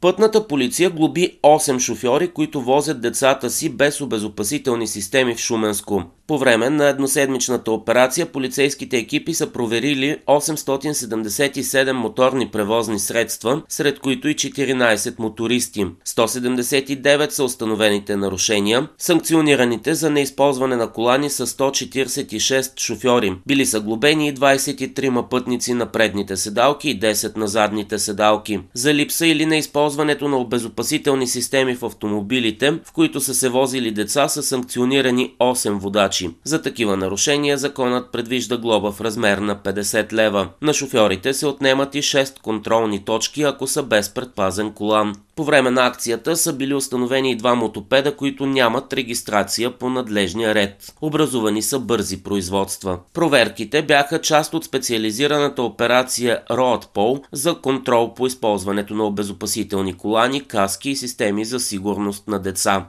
Пътната полиция глоби 8 шофьори, които возят децата си без обезопасителни системи в Шуменско. По време на едноседмичната операция полицейските екипи са проверили 877 моторни превозни средства, сред които и 14 мотористи. 179 са установените нарушения. Санкционираните за неизползване на колани са 146 шофьори. Били са глобени и 23 пътници на предните седалки и 10 на задните седалки. За липса или неизползване използването на обезопасителни системи в автомобилите, в които са се возили деца, са санкционирани 8 водачи. За такива нарушения законът предвижда глоба в размер на 50 лева. На шофьорите се отнемат и 6 контролни точки, ако са без предпазен колан. По време на акцията са били установени и два мотопеда, които нямат регистрация по надлежния ред. Образувани са бързи производства. Проверките бяха част от специализираната операция Pole за контрол по използването на обезопасителни колани, каски и системи за сигурност на деца.